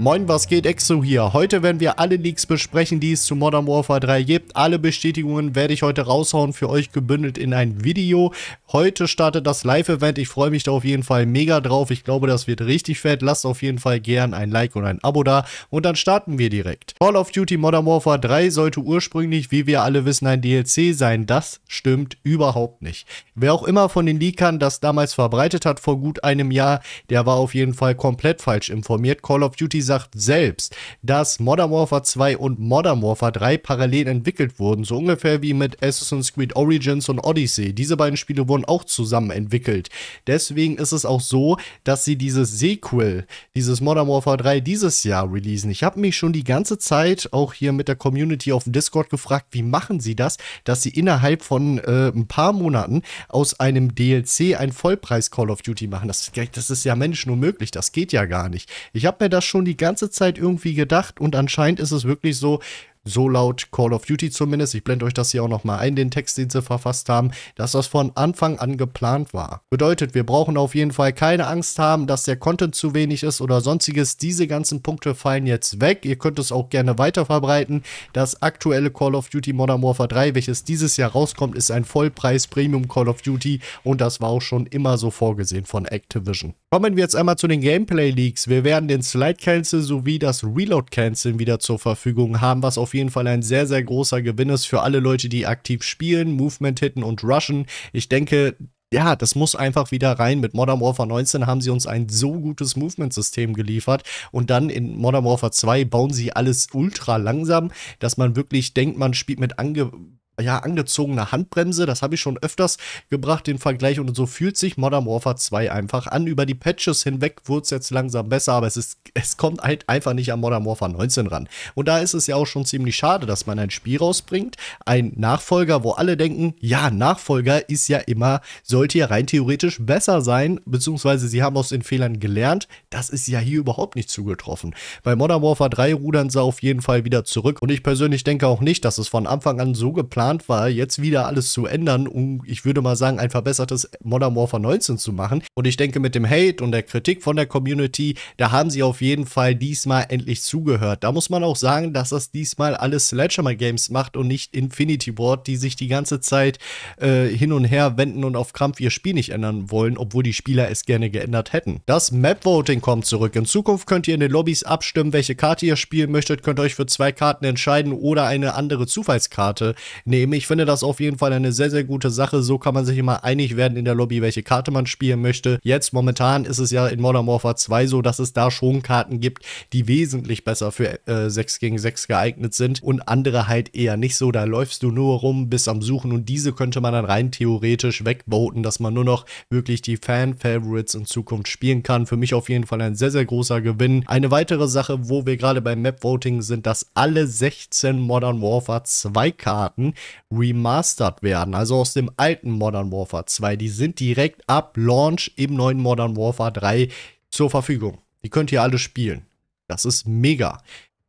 Moin, was geht Exo hier? Heute werden wir alle Leaks besprechen, die es zu Modern Warfare 3 gibt. Alle Bestätigungen werde ich heute raushauen, für euch gebündelt in ein Video. Heute startet das Live-Event, ich freue mich da auf jeden Fall mega drauf. Ich glaube, das wird richtig fett. Lasst auf jeden Fall gern ein Like und ein Abo da und dann starten wir direkt. Call of Duty Modern Warfare 3 sollte ursprünglich, wie wir alle wissen, ein DLC sein. Das stimmt überhaupt nicht. Wer auch immer von den Leakern das damals verbreitet hat vor gut einem Jahr, der war auf jeden Fall komplett falsch informiert. Call of Duty gesagt selbst, dass Modern Warfare 2 und Modern Warfare 3 parallel entwickelt wurden, so ungefähr wie mit Assassin's Creed Origins und Odyssey. Diese beiden Spiele wurden auch zusammen entwickelt. Deswegen ist es auch so, dass sie dieses Sequel, dieses Modern Warfare 3 dieses Jahr releasen. Ich habe mich schon die ganze Zeit auch hier mit der Community auf dem Discord gefragt, wie machen sie das, dass sie innerhalb von äh, ein paar Monaten aus einem DLC ein Vollpreis Call of Duty machen. Das, das ist ja Menschen unmöglich, das geht ja gar nicht. Ich habe mir das schon die ganze Zeit irgendwie gedacht und anscheinend ist es wirklich so, so laut Call of Duty zumindest. Ich blende euch das hier auch nochmal ein, den Text, den sie verfasst haben, dass das von Anfang an geplant war. Bedeutet, wir brauchen auf jeden Fall keine Angst haben, dass der Content zu wenig ist oder sonstiges. Diese ganzen Punkte fallen jetzt weg. Ihr könnt es auch gerne weiter verbreiten. Das aktuelle Call of Duty Modern Warfare 3, welches dieses Jahr rauskommt, ist ein Vollpreis Premium Call of Duty und das war auch schon immer so vorgesehen von Activision. Kommen wir jetzt einmal zu den Gameplay Leaks. Wir werden den Slide Cancel sowie das Reload Cancel wieder zur Verfügung haben, was auf auf jeden Fall ein sehr, sehr großer Gewinn ist für alle Leute, die aktiv spielen, Movement hitten und rushen. Ich denke, ja, das muss einfach wieder rein. Mit Modern Warfare 19 haben sie uns ein so gutes Movement-System geliefert und dann in Modern Warfare 2 bauen sie alles ultra langsam, dass man wirklich denkt, man spielt mit ange ja, angezogener Handbremse. Das habe ich schon öfters gebracht, den Vergleich. Und so fühlt sich Modern Warfare 2 einfach an. Über die Patches hinweg wurde es jetzt langsam besser, aber es, ist, es kommt halt einfach nicht an Modern Warfare 19 ran. Und da ist es ja auch schon ziemlich schade, dass man ein Spiel rausbringt, ein Nachfolger, wo alle denken, ja, Nachfolger ist ja immer, sollte ja rein theoretisch besser sein, beziehungsweise sie haben aus den Fehlern gelernt. Das ist ja hier überhaupt nicht zugetroffen. Bei Modern Warfare 3 rudern sie auf jeden Fall wieder zurück. Und ich persönlich denke auch nicht, dass es von Anfang an so geplant geplant war, jetzt wieder alles zu ändern, um, ich würde mal sagen, ein verbessertes Modern Warfare 19 zu machen. Und ich denke, mit dem Hate und der Kritik von der Community, da haben sie auf jeden Fall diesmal endlich zugehört. Da muss man auch sagen, dass das diesmal alles Sledgehammer Games macht und nicht Infinity Ward, die sich die ganze Zeit äh, hin und her wenden und auf Krampf ihr Spiel nicht ändern wollen, obwohl die Spieler es gerne geändert hätten. Das Map Voting kommt zurück. In Zukunft könnt ihr in den Lobbys abstimmen, welche Karte ihr spielen möchtet, könnt euch für zwei Karten entscheiden oder eine andere Zufallskarte nehmen. Ich finde das auf jeden Fall eine sehr, sehr gute Sache. So kann man sich immer einig werden in der Lobby, welche Karte man spielen möchte. Jetzt momentan ist es ja in Modern Warfare 2 so, dass es da schon Karten gibt, die wesentlich besser für äh, 6 gegen 6 geeignet sind und andere halt eher nicht so. Da läufst du nur rum, bist am Suchen und diese könnte man dann rein theoretisch wegboten, dass man nur noch wirklich die Fan-Favorites in Zukunft spielen kann. Für mich auf jeden Fall ein sehr, sehr großer Gewinn. Eine weitere Sache, wo wir gerade beim Map-Voting sind, dass alle 16 Modern Warfare 2 Karten remastered werden. Also aus dem alten Modern Warfare 2. Die sind direkt ab Launch im neuen Modern Warfare 3 zur Verfügung. Die könnt ihr alle spielen. Das ist mega.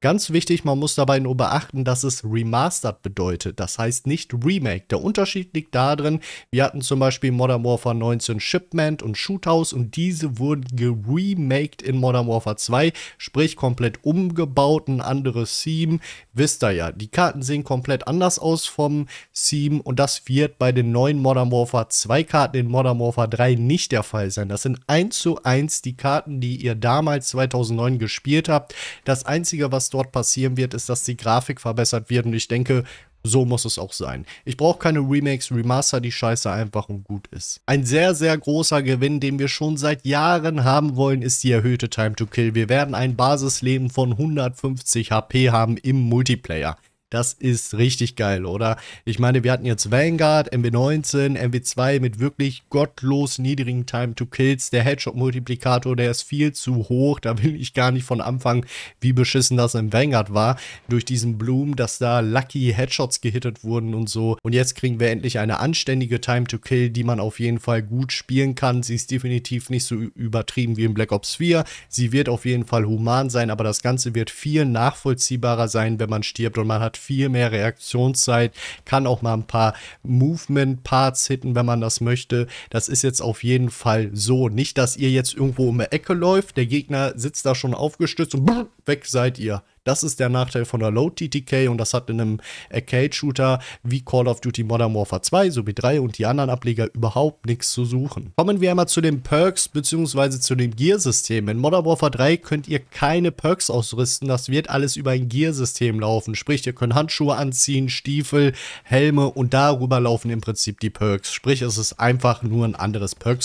Ganz wichtig, man muss dabei nur beachten, dass es Remastered bedeutet. Das heißt nicht Remake. Der Unterschied liegt darin, wir hatten zum Beispiel Modern Warfare 19 Shipment und Shoothouse und diese wurden geremaked in Modern Warfare 2, sprich komplett umgebaut, ein anderes Theme. Wisst ihr ja, die Karten sehen komplett anders aus vom Theme und das wird bei den neuen Modern Warfare 2 Karten in Modern Warfare 3 nicht der Fall sein. Das sind 1 zu 1 die Karten, die ihr damals 2009 gespielt habt. Das Einzige, was dort passieren wird, ist, dass die Grafik verbessert wird. Und ich denke, so muss es auch sein. Ich brauche keine Remakes, Remaster, die scheiße einfach und gut ist. Ein sehr, sehr großer Gewinn, den wir schon seit Jahren haben wollen, ist die erhöhte Time to Kill. Wir werden ein Basisleben von 150 HP haben im Multiplayer. Das ist richtig geil, oder? Ich meine, wir hatten jetzt Vanguard, MW19, MW2 mit wirklich gottlos niedrigen Time to Kills. Der Headshot-Multiplikator, der ist viel zu hoch. Da will ich gar nicht von anfangen, wie beschissen das im Vanguard war. Durch diesen Bloom, dass da Lucky Headshots gehittet wurden und so. Und jetzt kriegen wir endlich eine anständige Time to Kill, die man auf jeden Fall gut spielen kann. Sie ist definitiv nicht so übertrieben wie in Black Ops 4. Sie wird auf jeden Fall human sein, aber das Ganze wird viel nachvollziehbarer sein, wenn man stirbt und man hat viel mehr Reaktionszeit, kann auch mal ein paar Movement-Parts hitten, wenn man das möchte. Das ist jetzt auf jeden Fall so. Nicht, dass ihr jetzt irgendwo um eine Ecke läuft, der Gegner sitzt da schon aufgestützt und weg seid ihr. Das ist der Nachteil von einer Low TTK und das hat in einem Arcade-Shooter wie Call of Duty Modern Warfare 2 sowie 3 und die anderen Ableger überhaupt nichts zu suchen. Kommen wir einmal zu den Perks bzw. zu dem Gear-System. In Modern Warfare 3 könnt ihr keine Perks ausrüsten, das wird alles über ein Gear-System laufen. Sprich, ihr könnt Handschuhe anziehen, Stiefel, Helme und darüber laufen im Prinzip die Perks. Sprich, es ist einfach nur ein anderes perk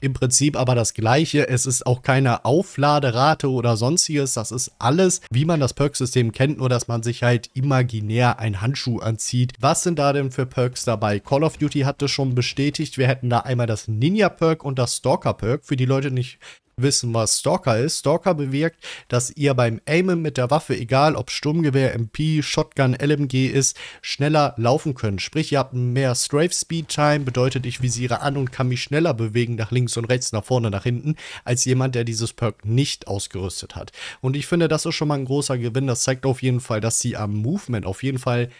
Im Prinzip aber das gleiche. Es ist auch keine Aufladerate oder sonstiges. Das ist alles, wie man das Perk Perk-System kennt, nur dass man sich halt imaginär einen Handschuh anzieht. Was sind da denn für Perks dabei? Call of Duty hatte schon bestätigt, wir hätten da einmal das Ninja-Perk und das Stalker-Perk. Für die Leute, nicht, wissen, was Stalker ist. Stalker bewirkt, dass ihr beim Aimen mit der Waffe, egal ob Sturmgewehr, MP, Shotgun, LMG ist, schneller laufen könnt. Sprich, ihr habt mehr Strafe Speed Time, bedeutet, ich visiere an und kann mich schneller bewegen nach links und rechts, nach vorne, nach hinten, als jemand, der dieses Perk nicht ausgerüstet hat. Und ich finde, das ist schon mal ein großer Gewinn. Das zeigt auf jeden Fall, dass sie am Movement auf jeden Fall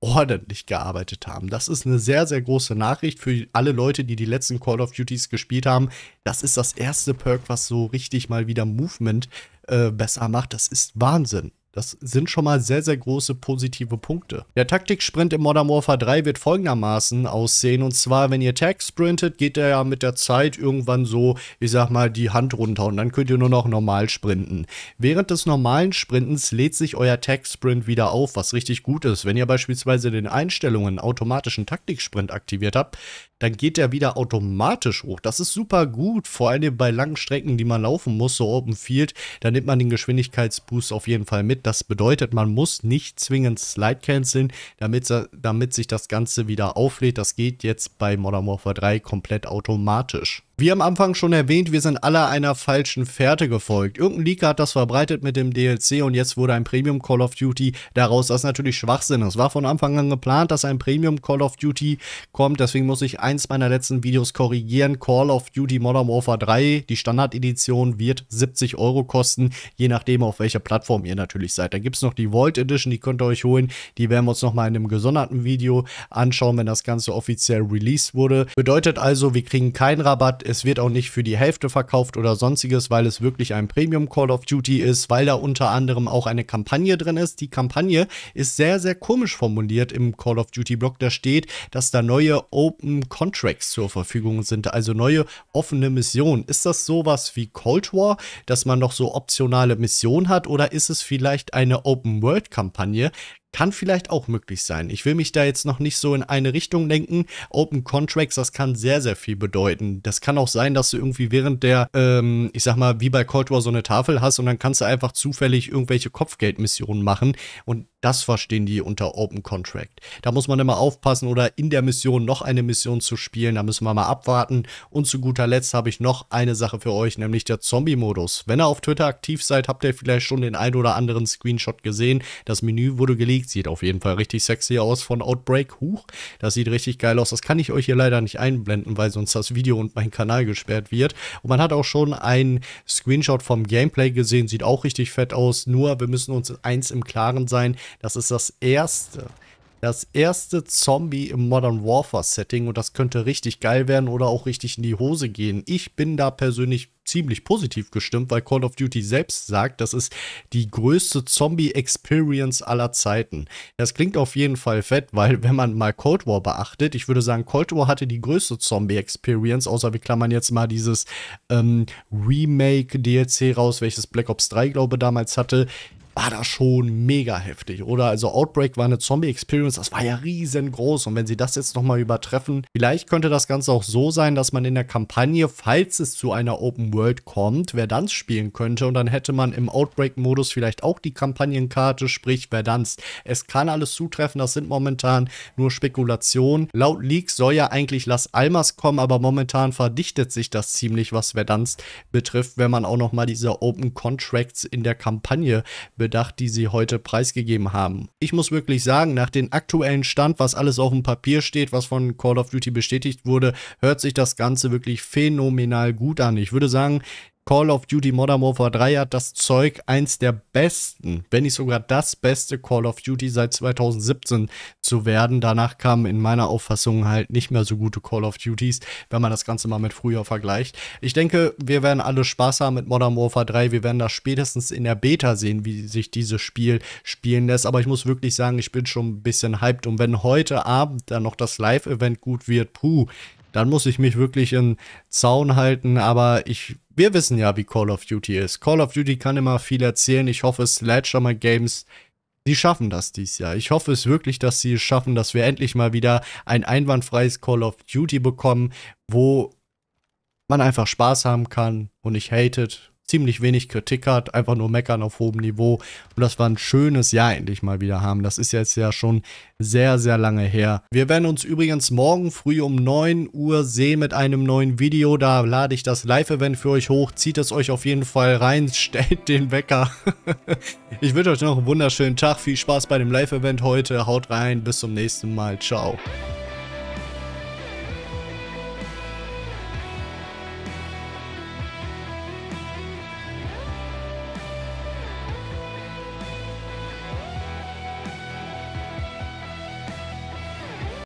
ordentlich gearbeitet haben. Das ist eine sehr, sehr große Nachricht für alle Leute, die die letzten Call of Duties gespielt haben. Das ist das erste Perk, was so richtig mal wieder Movement äh, besser macht. Das ist Wahnsinn. Das sind schon mal sehr, sehr große positive Punkte. Der Taktiksprint im Modern Warfare 3 wird folgendermaßen aussehen. Und zwar, wenn ihr Tag sprintet, geht er ja mit der Zeit irgendwann so, ich sag mal, die Hand runter und dann könnt ihr nur noch normal sprinten. Während des normalen Sprintens lädt sich euer Tag Sprint wieder auf, was richtig gut ist. Wenn ihr beispielsweise den Einstellungen automatischen Taktiksprint aktiviert habt, dann geht der wieder automatisch hoch. Das ist super gut, vor allem bei langen Strecken, die man laufen muss, so Open Field, da nimmt man den Geschwindigkeitsboost auf jeden Fall mit. Das bedeutet, man muss nicht zwingend Slide canceln, damit, damit sich das Ganze wieder auflädt. Das geht jetzt bei Modern Warfare 3 komplett automatisch. Wie am Anfang schon erwähnt, wir sind alle einer falschen Fährte gefolgt. Irgendein Leaker hat das verbreitet mit dem DLC und jetzt wurde ein Premium Call of Duty daraus, Das ist natürlich Schwachsinn Es War von Anfang an geplant, dass ein Premium Call of Duty kommt, deswegen muss ich eins meiner letzten Videos korrigieren. Call of Duty Modern Warfare 3, die Standard-Edition, wird 70 Euro kosten, je nachdem auf welcher Plattform ihr natürlich seid. Dann gibt es noch die Vault Edition, die könnt ihr euch holen. Die werden wir uns nochmal in einem gesonderten Video anschauen, wenn das Ganze offiziell released wurde. Bedeutet also, wir kriegen keinen Rabatt es wird auch nicht für die Hälfte verkauft oder sonstiges, weil es wirklich ein Premium Call of Duty ist, weil da unter anderem auch eine Kampagne drin ist. Die Kampagne ist sehr, sehr komisch formuliert im Call of Duty Blog. Da steht, dass da neue Open Contracts zur Verfügung sind, also neue offene Missionen. Ist das sowas wie Cold War, dass man noch so optionale Missionen hat oder ist es vielleicht eine Open World Kampagne? kann vielleicht auch möglich sein. Ich will mich da jetzt noch nicht so in eine Richtung lenken. Open Contracts, das kann sehr, sehr viel bedeuten. Das kann auch sein, dass du irgendwie während der, ähm, ich sag mal, wie bei Cold War so eine Tafel hast und dann kannst du einfach zufällig irgendwelche Kopfgeldmissionen machen und das verstehen die unter Open Contract. Da muss man immer aufpassen oder in der Mission noch eine Mission zu spielen. Da müssen wir mal abwarten. Und zu guter Letzt habe ich noch eine Sache für euch, nämlich der Zombie-Modus. Wenn ihr auf Twitter aktiv seid, habt ihr vielleicht schon den ein oder anderen Screenshot gesehen. Das Menü wurde gelegt. Sieht auf jeden Fall richtig sexy aus von Outbreak. Huch, das sieht richtig geil aus. Das kann ich euch hier leider nicht einblenden, weil sonst das Video und mein Kanal gesperrt wird. Und man hat auch schon einen Screenshot vom Gameplay gesehen. Sieht auch richtig fett aus. Nur, wir müssen uns eins im Klaren sein das ist das erste, das erste Zombie im Modern Warfare Setting und das könnte richtig geil werden oder auch richtig in die Hose gehen. Ich bin da persönlich ziemlich positiv gestimmt, weil Call of Duty selbst sagt, das ist die größte Zombie-Experience aller Zeiten. Das klingt auf jeden Fall fett, weil wenn man mal Cold War beachtet, ich würde sagen, Cold War hatte die größte Zombie-Experience, außer wir klammern jetzt mal dieses ähm, Remake-DLC raus, welches Black Ops 3, glaube damals hatte war das schon mega heftig, oder? Also Outbreak war eine Zombie-Experience, das war ja riesengroß und wenn sie das jetzt nochmal übertreffen, vielleicht könnte das Ganze auch so sein, dass man in der Kampagne, falls es zu einer Open World kommt, Verdansk spielen könnte und dann hätte man im Outbreak-Modus vielleicht auch die Kampagnenkarte, sprich Verdansk. Es kann alles zutreffen, das sind momentan nur Spekulationen. Laut Leaks soll ja eigentlich Las Almas kommen, aber momentan verdichtet sich das ziemlich, was Verdansk betrifft, wenn man auch nochmal diese Open Contracts in der Kampagne betrifft bedacht, die sie heute preisgegeben haben. Ich muss wirklich sagen, nach dem aktuellen Stand, was alles auf dem Papier steht, was von Call of Duty bestätigt wurde, hört sich das Ganze wirklich phänomenal gut an. Ich würde sagen, Call of Duty Modern Warfare 3 hat das Zeug, eins der besten, wenn nicht sogar das beste Call of Duty seit 2017 zu werden. Danach kamen in meiner Auffassung halt nicht mehr so gute Call of Duties, wenn man das Ganze mal mit früher vergleicht. Ich denke, wir werden alle Spaß haben mit Modern Warfare 3. Wir werden das spätestens in der Beta sehen, wie sich dieses Spiel spielen lässt. Aber ich muss wirklich sagen, ich bin schon ein bisschen hyped. Und wenn heute Abend dann noch das Live-Event gut wird, puh, dann muss ich mich wirklich im Zaun halten. Aber ich, wir wissen ja, wie Call of Duty ist. Call of Duty kann immer viel erzählen. Ich hoffe, Sledgehammer Games, sie schaffen das dies Jahr. Ich hoffe es wirklich, dass sie es schaffen, dass wir endlich mal wieder ein einwandfreies Call of Duty bekommen, wo man einfach Spaß haben kann und nicht hatet ziemlich wenig Kritik hat, einfach nur meckern auf hohem Niveau und dass wir ein schönes Jahr endlich mal wieder haben. Das ist jetzt ja schon sehr, sehr lange her. Wir werden uns übrigens morgen früh um 9 Uhr sehen mit einem neuen Video. Da lade ich das Live-Event für euch hoch. Zieht es euch auf jeden Fall rein, stellt den Wecker. ich wünsche euch noch einen wunderschönen Tag. Viel Spaß bei dem Live-Event heute. Haut rein, bis zum nächsten Mal. Ciao.